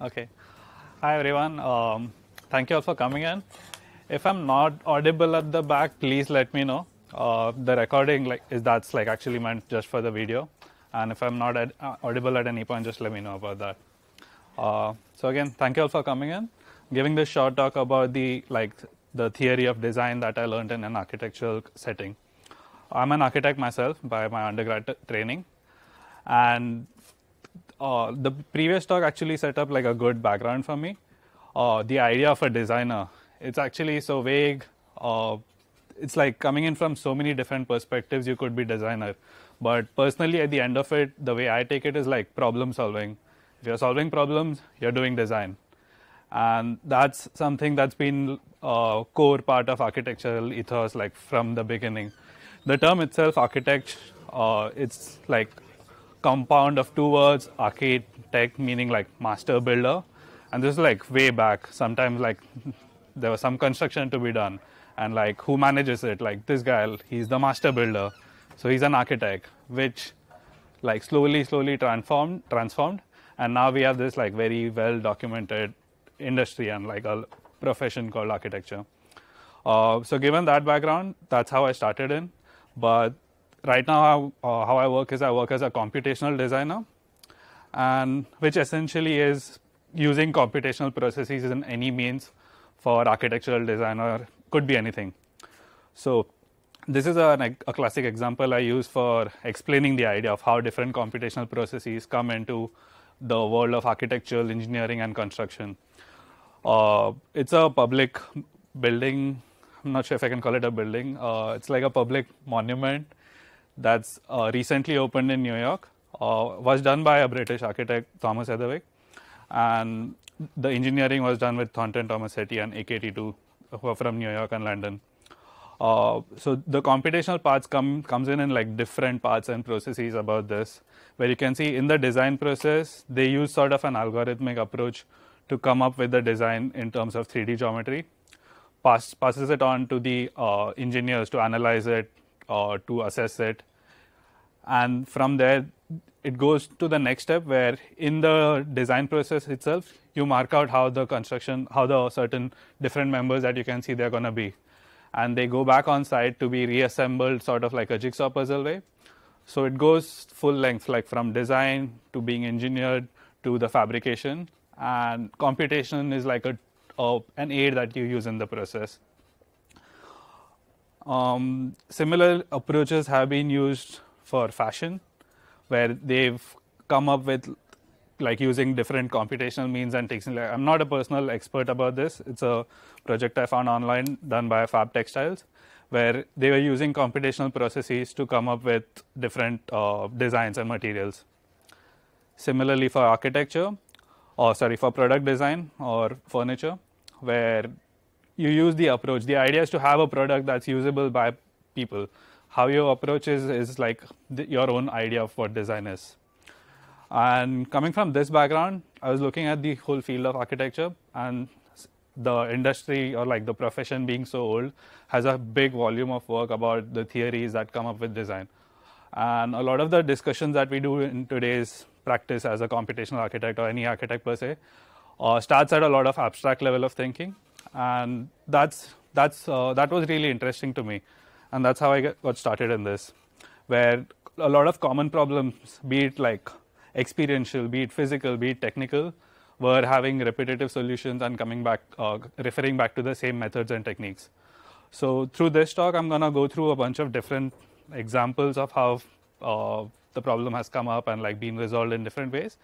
Okay. Hi, everyone. Um, thank you all for coming in. If I'm not audible at the back, please let me know. Uh, the recording like is that's like actually meant just for the video, and if I'm not ad- uh, audible at any point, just let me know about that. Uh, so again, thank you all for coming in. I'm giving this short talk about the like the theory of design that I learned in an architectural setting. I'm an architect myself by my undergrad training, and uh, the previous talk actually set up like a good background for me. Uh, the idea of a designer, it's actually so vague. Uh, it's like coming in from so many different perspectives. You could be designer, but personally, at the end of it, the way I take it is like problem solving. If you're solving problems, you're doing design, and that's something that's been a uh, core part of architectural ethos, like from the beginning. The term itself, architect, uh, it's like compound of two words, arcade tech, meaning like master builder. And this is like way back. Sometimes like there was some construction to be done. And like who manages it? Like this guy, he's the master builder. So he's an architect, which like slowly, slowly transformed, transformed. And now we have this like very well documented industry and like a profession called architecture. Uh, so given that background, that's how I started in. But right now how, uh, how I work is I work as a computational designer, and which essentially is using computational processes in any means for architectural design or could be anything. So this is a, a classic example I use for explaining the idea of how different computational processes come into the world of architectural engineering and construction. Uh, it's a public building. I'm not sure if I can call it a building. Uh, it's like a public monument that's uh, recently opened in New York, uh, was done by a British architect, Thomas Heatherwick, and the engineering was done with Thornton Tomasetti and AKT2 who are from New York and London. Uh, so the computational parts come comes in in like different parts and processes about this, where you can see in the design process they use sort of an algorithmic approach to come up with the design in terms of 3D geometry, pass, passes it on to the uh, engineers to analyze it, uh, to assess it, and from there it goes to the next step where in the design process itself you mark out how the construction how the certain different members that you can see they're going to be and they go back on site to be reassembled sort of like a jigsaw puzzle way so it goes full length like from design to being engineered to the fabrication and computation is like a an aid that you use in the process um, similar approaches have been used for fashion, where they've come up with like using different computational means and taking. Like, I'm not a personal expert about this. It's a project I found online done by Fab Textiles, where they were using computational processes to come up with different uh, designs and materials. Similarly, for architecture, or sorry, for product design or furniture, where you use the approach. The idea is to have a product that's usable by people how your approach is is like the, your own idea of what design is. And coming from this background, I was looking at the whole field of architecture and the industry or like the profession being so old has a big volume of work about the theories that come up with design. And a lot of the discussions that we do in today's practice as a computational architect or any architect per se uh, starts at a lot of abstract level of thinking. And that's, that's, uh, that was really interesting to me and that's how I got started in this, where a lot of common problems, be it like experiential, be it physical, be it technical, were having repetitive solutions and coming back, uh, referring back to the same methods and techniques. So through this talk, I'm gonna go through a bunch of different examples of how uh, the problem has come up and like been resolved in different ways.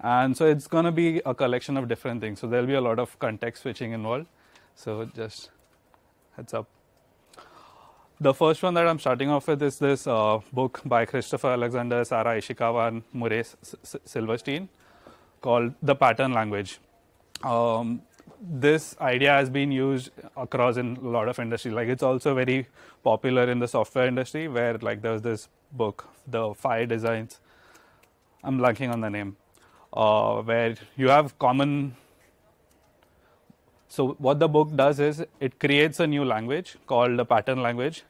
And so it's gonna be a collection of different things. So there'll be a lot of context switching involved. So just heads up. The first one that I'm starting off with is this uh, book by Christopher Alexander, Sarah Ishikawa, and Murray Silverstein called The Pattern Language. Um, this idea has been used across in a lot of industries. Like it's also very popular in the software industry, where like there's this book, The Five Designs. I'm blanking on the name, uh, where you have common so what the book does is it creates a new language called the pattern language,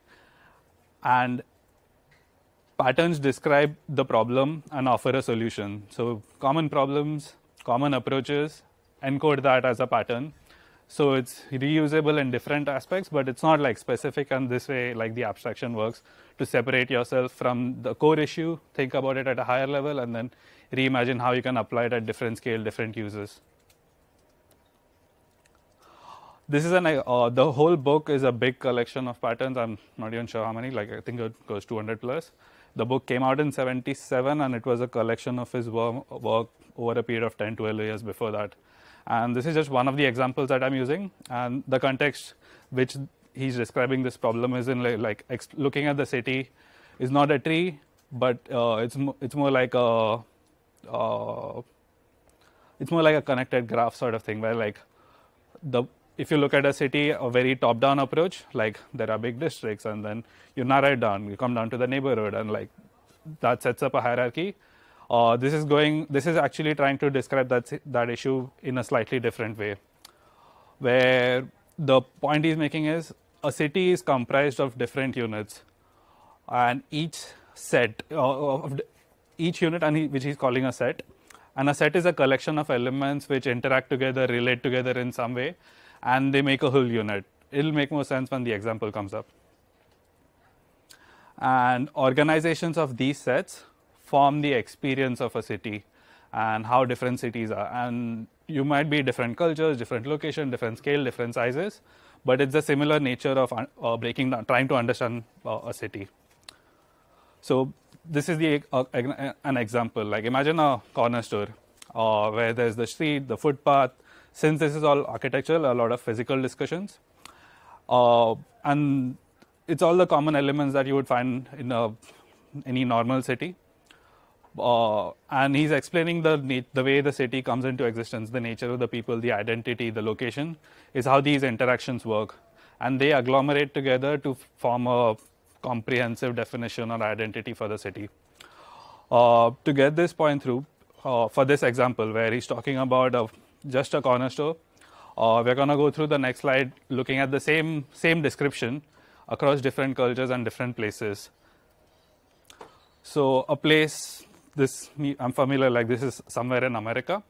and patterns describe the problem and offer a solution. So common problems, common approaches, encode that as a pattern. So it's reusable in different aspects, but it's not like specific and this way like the abstraction works to separate yourself from the core issue, think about it at a higher level, and then reimagine how you can apply it at different scale, different uses this is an uh, the whole book is a big collection of patterns. I'm not even sure how many. Like I think it goes 200 plus. The book came out in 77, and it was a collection of his work, work over a period of 10 12 years before that. And this is just one of the examples that I'm using, and the context which he's describing this problem is in like, like looking at the city is not a tree, but uh, it's mo it's more like a uh, it's more like a connected graph sort of thing where like the if you look at a city, a very top-down approach, like there are big districts, and then you narrow it down. You come down to the neighborhood, and like that sets up a hierarchy. Uh, this is going. This is actually trying to describe that that issue in a slightly different way, where the point he's making is a city is comprised of different units, and each set uh, of each unit, and he, which he's calling a set, and a set is a collection of elements which interact together, relate together in some way, and they make a whole unit. It will make more sense when the example comes up. And organizations of these sets form the experience of a city and how different cities are. And you might be different cultures, different location, different scale, different sizes, but it's a similar nature of uh, breaking down, trying to understand uh, a city. So this is the uh, an example. Like imagine a corner store where there's the street, the footpath, since this is all architectural, a lot of physical discussions. Uh, and it's all the common elements that you would find in a, any normal city. Uh, and he's explaining the the way the city comes into existence, the nature of the people, the identity, the location, is how these interactions work, and they agglomerate together to form a comprehensive definition or identity for the city. Uh, to get this point through, uh, for this example, where he's talking about a just a corner store. Uh, we're going to go through the next slide looking at the same, same description across different cultures and different places. So a place, this I'm familiar like this is somewhere in America.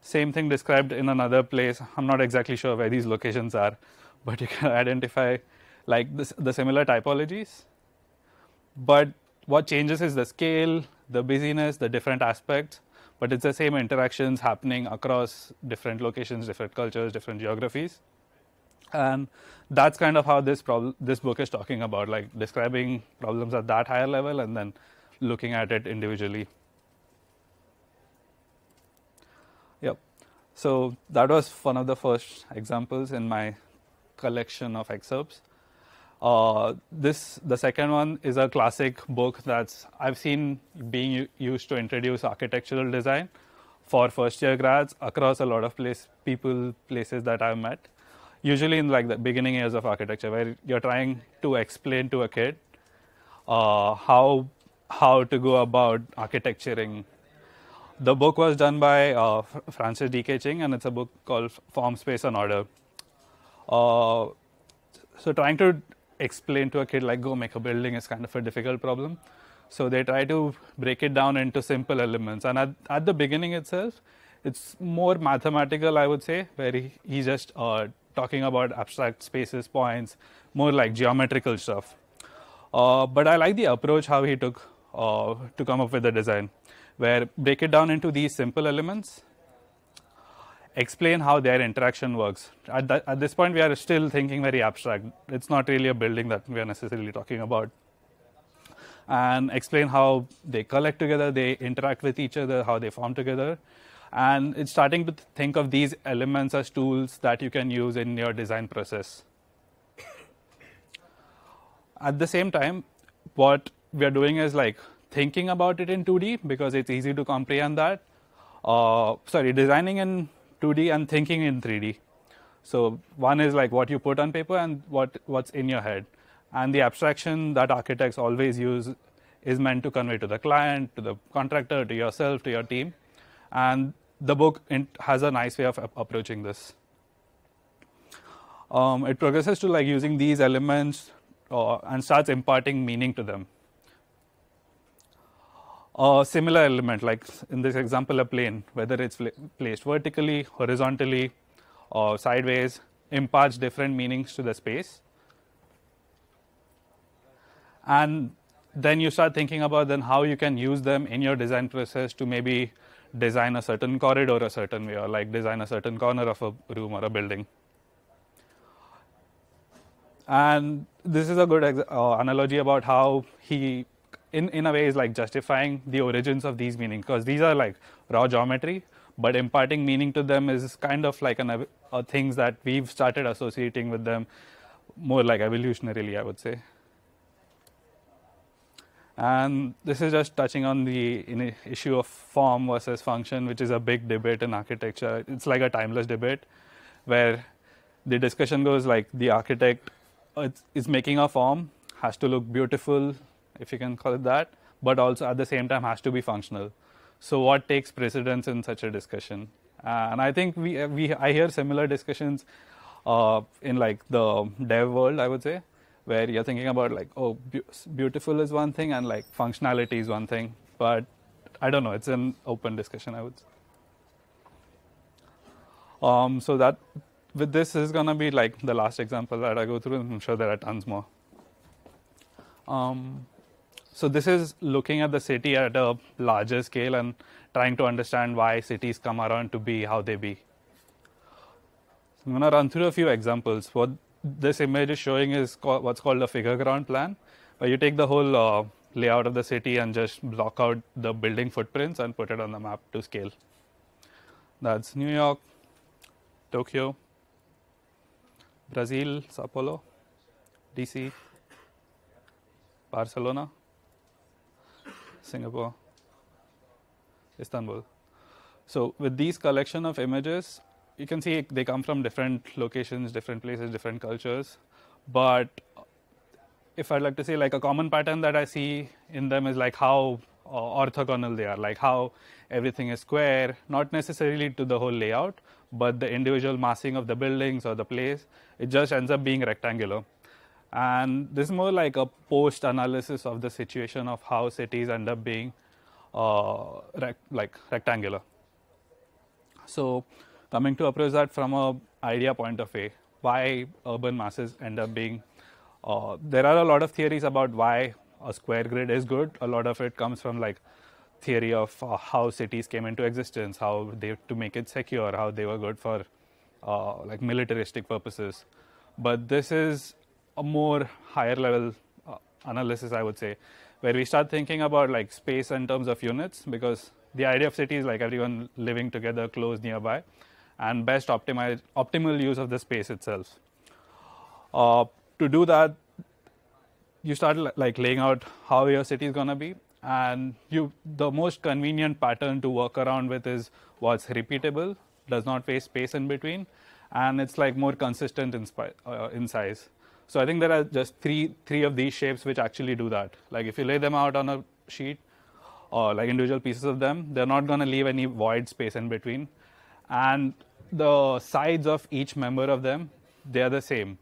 Same thing described in another place. I'm not exactly sure where these locations are, but you can identify like this, the similar typologies. But what changes is the scale, the busyness, the different aspects but it's the same interactions happening across different locations, different cultures, different geographies. And that's kind of how this this book is talking about, like describing problems at that higher level and then looking at it individually. Yep. So that was one of the first examples in my collection of excerpts. Uh, this the second one is a classic book that's I've seen being used to introduce architectural design for first year grads across a lot of place people places that I've met. Usually in like the beginning years of architecture, where you're trying to explain to a kid uh, how how to go about architecturing. The book was done by uh, Francis D. K. Ching, and it's a book called Form, Space, and Order. Uh, so trying to explain to a kid like go make a building is kind of a difficult problem. So they try to break it down into simple elements. And at, at the beginning itself, it's more mathematical, I would say, where he, he's just uh, talking about abstract spaces, points, more like geometrical stuff. Uh, but I like the approach how he took uh, to come up with the design, where break it down into these simple elements explain how their interaction works. At, the, at this point, we are still thinking very abstract. It's not really a building that we are necessarily talking about. And explain how they collect together, they interact with each other, how they form together. And it's starting to think of these elements as tools that you can use in your design process. At the same time, what we are doing is like thinking about it in 2D because it's easy to comprehend that. Uh, sorry, designing in 2D and thinking in 3D. So one is like what you put on paper and what, what's in your head. And the abstraction that architects always use is meant to convey to the client, to the contractor, to yourself, to your team. And the book has a nice way of approaching this. Um, it progresses to like using these elements uh, and starts imparting meaning to them a similar element, like in this example, a plane, whether it's placed vertically, horizontally, or sideways, imparts different meanings to the space. And then you start thinking about then how you can use them in your design process to maybe design a certain corridor a certain way, or like design a certain corner of a room or a building. And this is a good uh, analogy about how he in, in a way is like justifying the origins of these meanings because these are like raw geometry but imparting meaning to them is kind of like an, a uh, things that we've started associating with them more like evolutionarily i would say and this is just touching on the issue of form versus function which is a big debate in architecture it's like a timeless debate where the discussion goes like the architect uh, is making a form has to look beautiful if you can call it that, but also at the same time has to be functional. So what takes precedence in such a discussion? Uh, and I think we, uh, we I hear similar discussions uh, in like the dev world, I would say, where you're thinking about like, oh, beautiful is one thing and like functionality is one thing. But I don't know, it's an open discussion, I would say. Um, so that with this is gonna be like the last example that I go through, and I'm sure there are tons more. Um, so this is looking at the city at a larger scale and trying to understand why cities come around to be how they be. I'm going to run through a few examples. What this image is showing is what's called a figure ground plan, where you take the whole uh, layout of the city and just block out the building footprints and put it on the map to scale. That's New York, Tokyo, Brazil, Sao Paulo, DC, Barcelona. Singapore, Istanbul. So with these collection of images, you can see they come from different locations, different places, different cultures. But if I'd like to say like a common pattern that I see in them is like how uh, orthogonal they are, like how everything is square, not necessarily to the whole layout, but the individual massing of the buildings or the place, it just ends up being rectangular. And this is more like a post analysis of the situation of how cities end up being uh, rec like rectangular. So coming to approach that from a idea point of view, why urban masses end up being, uh, there are a lot of theories about why a square grid is good. A lot of it comes from like theory of uh, how cities came into existence, how they to make it secure, how they were good for uh, like militaristic purposes. But this is a more higher level uh, analysis, I would say, where we start thinking about like space in terms of units because the idea of city is like everyone living together close nearby and best optimize, optimal use of the space itself. Uh, to do that, you start like laying out how your city is going to be and you the most convenient pattern to work around with is what's repeatable does not waste space in between and it's like more consistent in, uh, in size so I think there are just three, three of these shapes which actually do that. Like if you lay them out on a sheet or like individual pieces of them, they're not going to leave any void space in between. And the sides of each member of them, they're the same.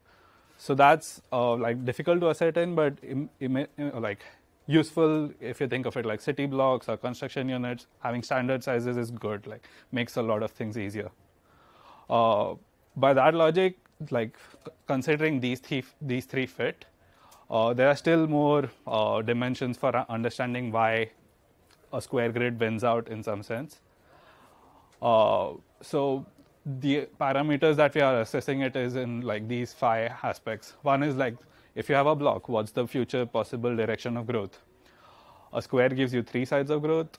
So that's uh, like difficult to ascertain, but uh, like useful if you think of it like city blocks or construction units. Having standard sizes is good. Like makes a lot of things easier. Uh, by that logic, like considering these three these three fit, uh, there are still more uh, dimensions for understanding why a square grid wins out in some sense. Uh, so the parameters that we are assessing it is in like these five aspects. One is like if you have a block, what's the future possible direction of growth? A square gives you three sides of growth,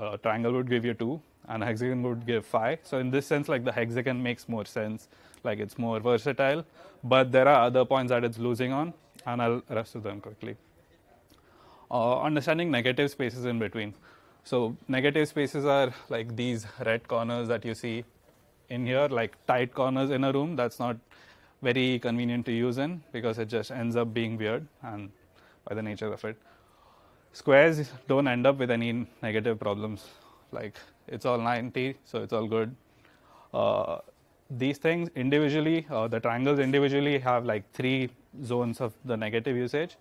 a triangle would give you two, and a hexagon would give five. So in this sense, like the hexagon makes more sense like it's more versatile, but there are other points that it's losing on, and I'll rush to them quickly. Uh, understanding negative spaces in between. So negative spaces are like these red corners that you see in here, like tight corners in a room. That's not very convenient to use in because it just ends up being weird and by the nature of it. Squares don't end up with any negative problems. Like it's all 90, so it's all good. Uh, these things individually, uh, the triangles individually have like three zones of the negative usage.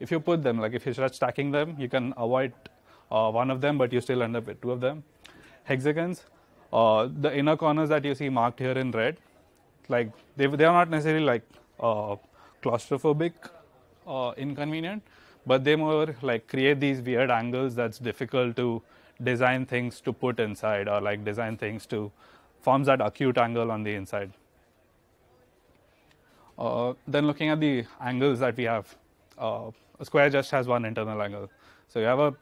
If you put them, like if you start stacking them, you can avoid uh, one of them, but you still end up with two of them. Hexagons, uh, the inner corners that you see marked here in red, like they, they are not necessarily like uh, claustrophobic uh, inconvenient, but they more like create these weird angles that's difficult to design things to put inside or like design things to forms that acute angle on the inside. Uh, then looking at the angles that we have, uh, a square just has one internal angle. So you have a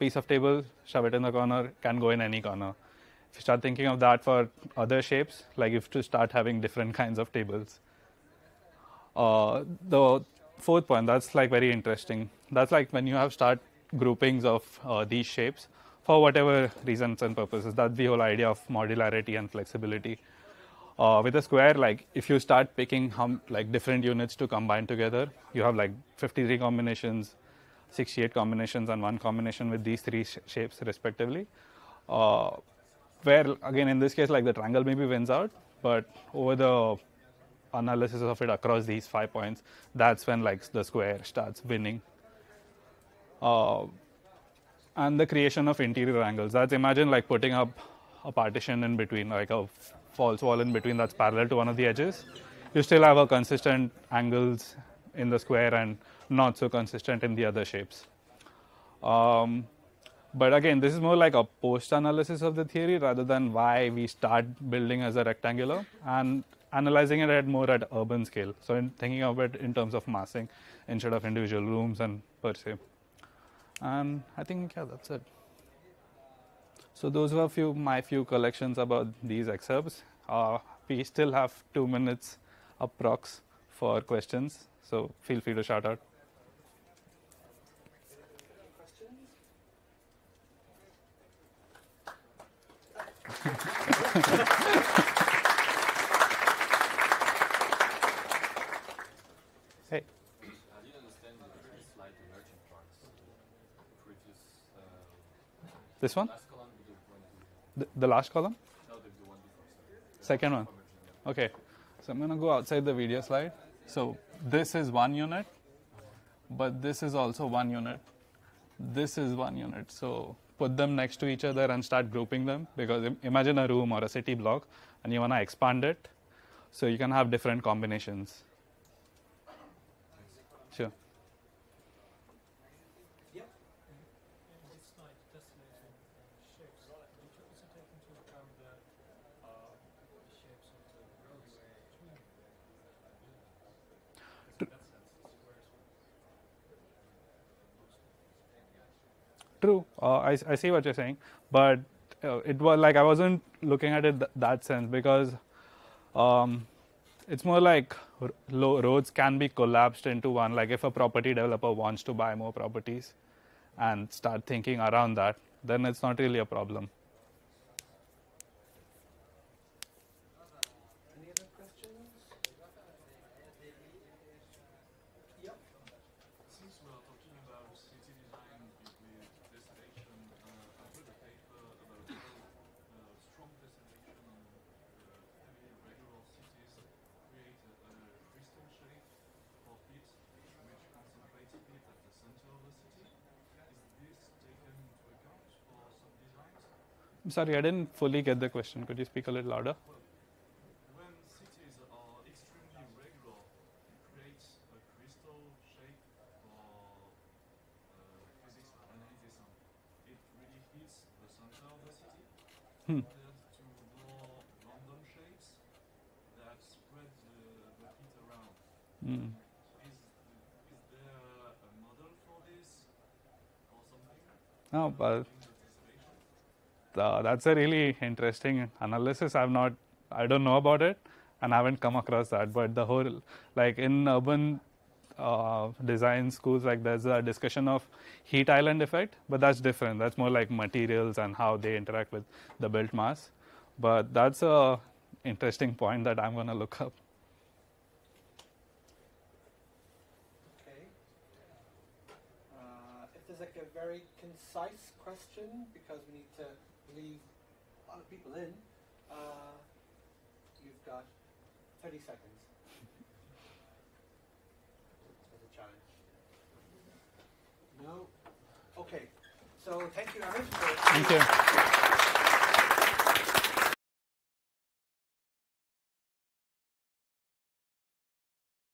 piece of table, shove it in the corner, can go in any corner. If you start thinking of that for other shapes, like if to start having different kinds of tables. Uh, the fourth point, that's like very interesting. That's like when you have start groupings of uh, these shapes, for whatever reasons and purposes. That's the whole idea of modularity and flexibility. Uh, with a square, like if you start picking hum, like different units to combine together, you have like 53 combinations, 68 combinations, and one combination with these three sh shapes respectively. Uh, where again, in this case, like the triangle maybe wins out, but over the analysis of it across these five points, that's when like the square starts winning. Uh, and the creation of interior angles. That's imagine like putting up a partition in between, like a false wall in between that's parallel to one of the edges. You still have a consistent angles in the square and not so consistent in the other shapes. Um, but again, this is more like a post analysis of the theory rather than why we start building as a rectangular and analyzing it at more at urban scale. So in thinking of it in terms of massing instead of individual rooms and per se and I think yeah, that's it. So those were few my few collections about these excerpts. Uh, we still have two minutes approx for questions, so feel free to shout out. Thank you. This one? The, the last column? Second one. Okay. So I'm going to go outside the video slide. So this is one unit, but this is also one unit. This is one unit. So put them next to each other and start grouping them because imagine a room or a city block and you want to expand it. So you can have different combinations. Sure. True, uh, I, I see what you're saying, but uh, it was like I wasn't looking at it th- that sense because um, it's more like r- roads can be collapsed into one. Like if a property developer wants to buy more properties and start thinking around that, then it's not really a problem. sorry, I didn't fully get the question. Could you speak a little louder? When cities are extremely regular, creates a crystal shape for uh, It really the center of the city. Hmm. To more shapes that spread the, heat around. Hmm. is there a model for this or something? No, oh, but uh, that's a really interesting analysis. I've not, I don't know about it, and I haven't come across that. But the whole, like in urban uh, design schools, like there's a discussion of heat island effect, but that's different. That's more like materials and how they interact with the built mass. But that's a interesting point that I'm going to look up. Okay. Uh, like a very concise question, because we need to leave a lot of people in, uh, you've got 30 seconds as a challenge. No? Okay. So thank you, Aaron. Thank you.